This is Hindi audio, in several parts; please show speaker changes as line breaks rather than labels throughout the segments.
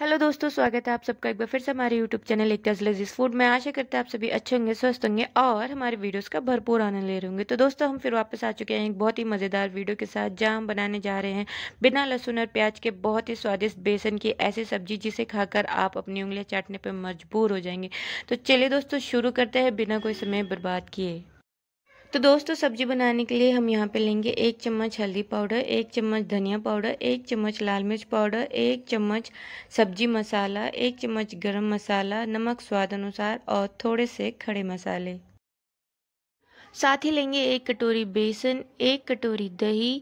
हेलो दोस्तों स्वागत है आप सबका एक बार फिर से हमारे यूट्यूब चैनल एक लजीज फूड में आशा करते हैं आप सभी अच्छे होंगे स्वस्थ होंगे और हमारे वीडियोस का भरपूर आनंद ले रहे होंगे तो दोस्तों हम फिर वापस आ चुके हैं एक बहुत ही मज़ेदार वीडियो के साथ जहां हम बनाने जा रहे हैं बिना लहसुन और प्याज के बहुत ही स्वादिष्ट बेसन की ऐसी सब्जी जिसे खाकर आप अपनी उंगलियाँ चाटने पर मजबूर हो जाएंगे तो चलिए दोस्तों शुरू करते हैं बिना कोई समय बर्बाद किए तो दोस्तों सब्जी बनाने के लिए हम यहाँ पे लेंगे एक चम्मच हल्दी पाउडर एक चम्मच धनिया पाउडर एक चम्मच लाल मिर्च पाउडर एक चम्मच सब्जी मसाला एक चम्मच गरम मसाला नमक स्वाद अनुसार और थोड़े से खड़े मसाले साथ ही लेंगे एक कटोरी बेसन एक कटोरी दही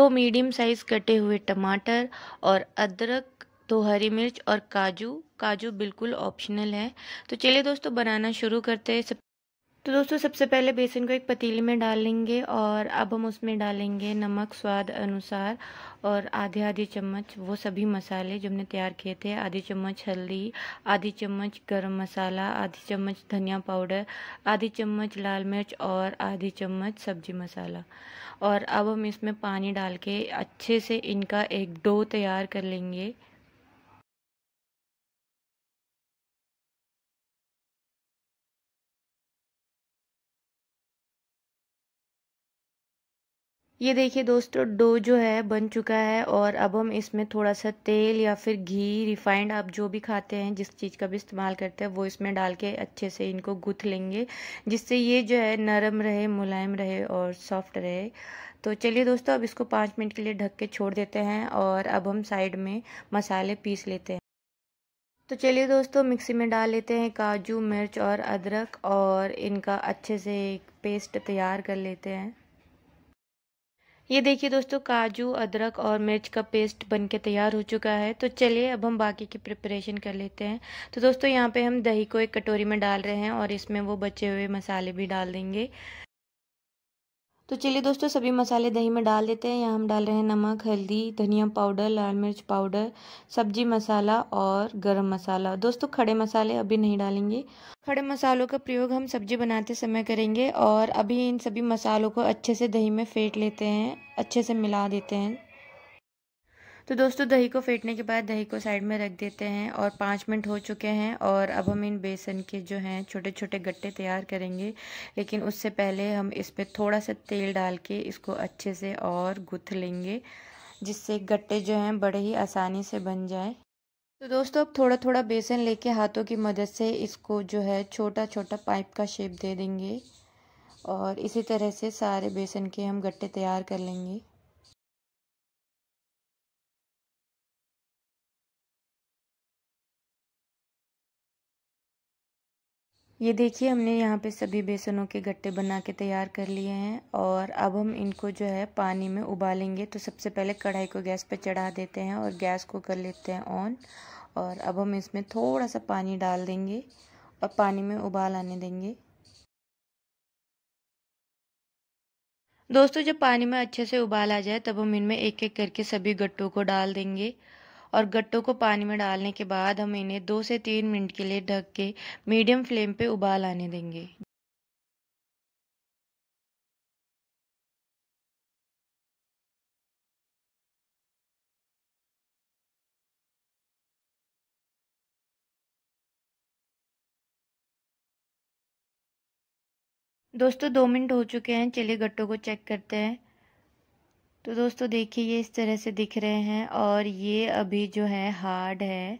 दो मीडियम साइज़ कटे हुए टमाटर और अदरक दो हरी मिर्च और काजू काजू बिल्कुल ऑप्शनल है तो चलिए दोस्तों बनाना शुरू करते हैं तो दोस्तों सबसे पहले बेसन को एक पतीली में डाल लेंगे और अब हम उसमें डालेंगे नमक स्वाद अनुसार और आधे आधे चम्मच वो सभी मसाले जो हमने तैयार किए थे आधी चम्मच हल्दी आधी चम्मच गरम मसाला आधी चम्मच धनिया पाउडर आधी चम्मच लाल मिर्च और आधी चम्मच सब्जी मसाला और अब हम इसमें पानी डाल के अच्छे से इनका एक डो तैयार कर लेंगे ये देखिए दोस्तों डो जो है बन चुका है और अब हम इसमें थोड़ा सा तेल या फिर घी रिफाइंड आप जो भी खाते हैं जिस चीज़ का भी इस्तेमाल करते हैं वो इसमें डाल के अच्छे से इनको गुथ लेंगे जिससे ये जो है नरम रहे मुलायम रहे और सॉफ्ट रहे तो चलिए दोस्तों अब इसको पाँच मिनट के लिए ढक के छोड़ देते हैं और अब हम साइड में मसाले पीस लेते हैं तो चलिए दोस्तों मिक्सी में डाल लेते हैं काजू मिर्च और अदरक और इनका अच्छे से एक पेस्ट तैयार कर लेते हैं ये देखिए दोस्तों काजू अदरक और मिर्च का पेस्ट बन के तैयार हो चुका है तो चलिए अब हम बाकी की प्रिपरेशन कर लेते हैं तो दोस्तों यहाँ पे हम दही को एक कटोरी में डाल रहे हैं और इसमें वो बचे हुए मसाले भी डाल देंगे तो चलिए दोस्तों सभी मसाले दही में डाल देते हैं यहाँ हम डाल रहे हैं नमक हल्दी धनिया पाउडर लाल मिर्च पाउडर सब्जी मसाला और गरम मसाला दोस्तों खड़े मसाले अभी नहीं डालेंगे खड़े मसालों का प्रयोग हम सब्जी बनाते समय करेंगे और अभी इन सभी मसालों को अच्छे से दही में फेंट लेते हैं अच्छे से मिला देते हैं तो दोस्तों दही को फेंटने के बाद दही को साइड में रख देते हैं और पाँच मिनट हो चुके हैं और अब हम इन बेसन के जो हैं छोटे छोटे गट्टे तैयार करेंगे लेकिन उससे पहले हम इस पर थोड़ा सा तेल डाल के इसको अच्छे से और गुथ लेंगे जिससे गट्टे जो हैं बड़े ही आसानी से बन जाए तो दोस्तों अब थोड़ा थोड़ा बेसन लेके हाथों की मदद से इसको जो है छोटा छोटा पाइप का शेप दे देंगे और इसी तरह से सारे बेसन के हम गट्टे तैयार कर लेंगे ये देखिए हमने यहाँ पे सभी बेसनों के गट्टे बना के तैयार कर लिए हैं और अब हम इनको जो है पानी में उबालेंगे तो सबसे पहले कढ़ाई को गैस पर चढ़ा देते हैं और गैस को कर लेते हैं ऑन और अब हम इसमें थोड़ा सा पानी डाल देंगे और पानी में उबाल आने देंगे दोस्तों जब पानी में अच्छे से उबाल आ जाए तब हम इनमें एक एक करके सभी गट्टों को डाल देंगे और गट्टों को पानी में डालने के बाद हम इन्हें दो से तीन मिनट के लिए ढक के मीडियम फ्लेम पे उबाल आने देंगे दोस्तों दो मिनट हो चुके हैं चलिए गट्टों को चेक करते हैं तो दोस्तों देखिए ये इस तरह से दिख रहे हैं और ये अभी जो है हार्ड है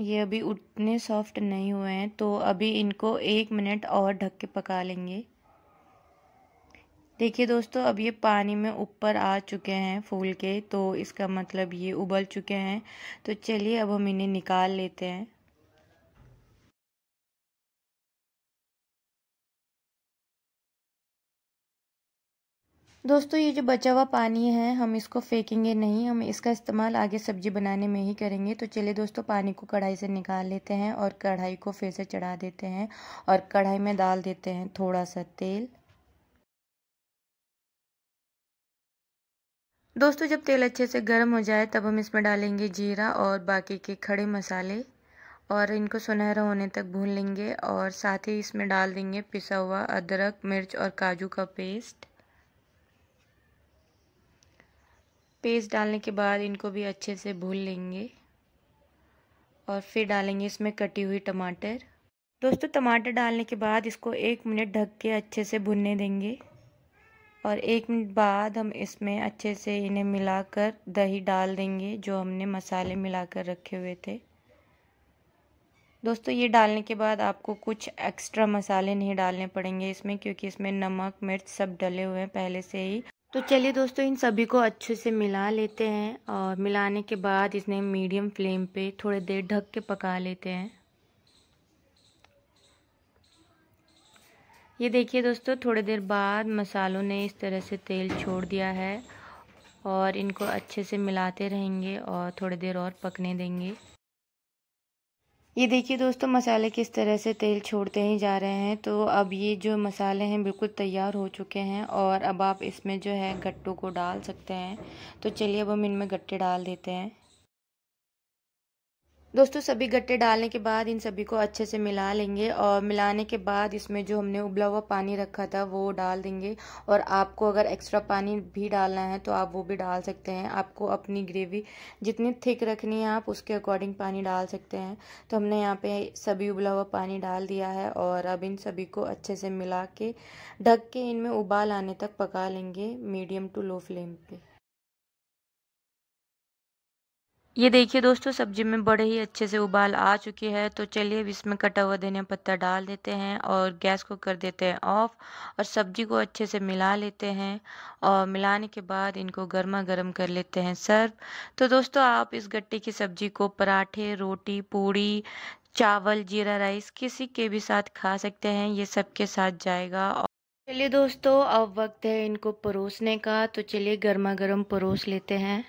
ये अभी उतने सॉफ्ट नहीं हुए हैं तो अभी इनको एक मिनट और ढक के पका लेंगे देखिए दोस्तों अब ये पानी में ऊपर आ चुके हैं फूल के तो इसका मतलब ये उबल चुके हैं तो चलिए अब हम इन्हें निकाल लेते हैं दोस्तों ये जो बचा हुआ पानी है हम इसको फेंकेंगे नहीं हम इसका इस्तेमाल आगे सब्जी बनाने में ही करेंगे तो चलिए दोस्तों पानी को कढ़ाई से निकाल लेते हैं और कढ़ाई को फिर से चढ़ा देते हैं और कढ़ाई में डाल देते हैं थोड़ा सा तेल दोस्तों जब तेल अच्छे से गर्म हो जाए तब हम इसमें डालेंगे जीरा और बाकी के खड़े मसाले और इनको सुनहरा होने तक भून लेंगे और साथ ही इसमें डाल देंगे पिसा हुआ अदरक मिर्च और काजू का पेस्ट पेस्ट डालने के बाद इनको भी अच्छे से भून लेंगे और फिर डालेंगे इसमें कटी हुई टमाटर दोस्तों टमाटर डालने के बाद इसको एक मिनट ढक के अच्छे से भुनने देंगे और एक मिनट बाद हम इसमें अच्छे से इन्हें मिलाकर दही डाल देंगे जो हमने मसाले मिलाकर रखे हुए थे दोस्तों ये डालने के बाद आपको कुछ एक्स्ट्रा मसाले नहीं डालने पड़ेंगे इसमें क्योंकि इसमें नमक मिर्च सब डले हुए हैं पहले से ही तो चलिए दोस्तों इन सभी को अच्छे से मिला लेते हैं और मिलाने के बाद इसने मीडियम फ्लेम पे थोड़ी देर ढक के पका लेते हैं ये देखिए दोस्तों थोड़ी देर बाद मसालों ने इस तरह से तेल छोड़ दिया है और इनको अच्छे से मिलाते रहेंगे और थोड़ी देर और पकने देंगे ये देखिए दोस्तों मसाले किस तरह से तेल छोड़ते ही जा रहे हैं तो अब ये जो मसाले हैं बिल्कुल तैयार हो चुके हैं और अब आप इसमें जो है गट्टों को डाल सकते हैं तो चलिए अब हम इनमें गट्टे डाल देते हैं दोस्तों सभी गट्टे डालने के बाद इन सभी को अच्छे से मिला लेंगे और मिलाने के बाद इसमें जो हमने उबला हुआ पानी रखा था वो डाल देंगे और आपको अगर एक्स्ट्रा पानी भी डालना है तो आप वो भी डाल सकते हैं आपको अपनी ग्रेवी जितनी थिक रखनी है आप उसके अकॉर्डिंग पानी डाल सकते हैं तो हमने यहाँ पे सभी उबला हुआ पानी डाल दिया है और अब इन सभी को अच्छे से मिला के ढक के इनमें उबाल आने तक पका लेंगे मीडियम टू लो फ्लेम पे ये देखिए दोस्तों सब्जी में बड़े ही अच्छे से उबाल आ चुकी है तो चलिए अब इसमें कटा हुआ धनिया पत्ता डाल देते हैं और गैस को कर देते हैं ऑफ और सब्जी को अच्छे से मिला लेते हैं और मिलाने के बाद इनको गर्मा गर्म कर लेते हैं सर्व तो दोस्तों आप इस गट्टे की सब्जी को पराठे रोटी पूड़ी चावल जीरा राइस किसी के भी साथ खा सकते हैं ये सबके साथ जाएगा चलिए दोस्तों अब वक्त है इनको परोसने का तो चलिए गर्मा गर्म परोस लेते हैं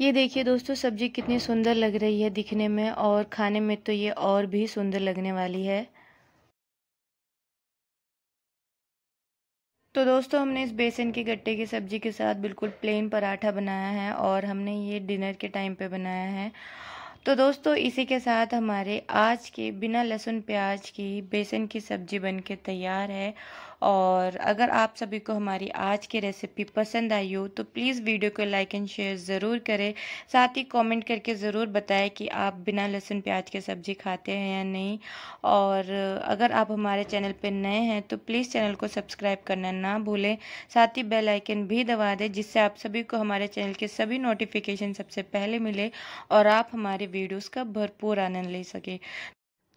ये देखिए दोस्तों सब्ज़ी कितनी सुंदर लग रही है दिखने में और खाने में तो ये और भी सुंदर लगने वाली है तो दोस्तों हमने इस बेसन के गट्टे की सब्ज़ी के साथ बिल्कुल प्लेन पराठा बनाया है और हमने ये डिनर के टाइम पे बनाया है तो दोस्तों इसी के साथ हमारे आज के बिना लहसुन प्याज की बेसन की सब्ज़ी बनके तैयार है और अगर आप सभी को हमारी आज की रेसिपी पसंद आई हो तो प्लीज़ वीडियो को लाइक एंड शेयर ज़रूर करें साथ ही कमेंट करके ज़रूर बताएं कि आप बिना लहसुन प्याज के सब्ज़ी खाते हैं या नहीं और अगर आप हमारे चैनल पर नए हैं तो प्लीज़ चैनल को सब्सक्राइब करना ना भूलें साथ ही बेलाइकन भी दबा दें जिससे आप सभी को हमारे चैनल के सभी नोटिफिकेशन सबसे पहले मिले और आप हमारे वीडियोज़ का भरपूर आनंद ले सकें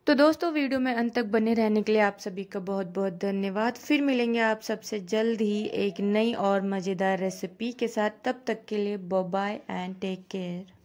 तो दोस्तों वीडियो में अंत तक बने रहने के लिए आप सभी का बहुत बहुत धन्यवाद फिर मिलेंगे आप सबसे जल्द ही एक नई और मज़ेदार रेसिपी के साथ तब तक के लिए बाय एंड टेक केयर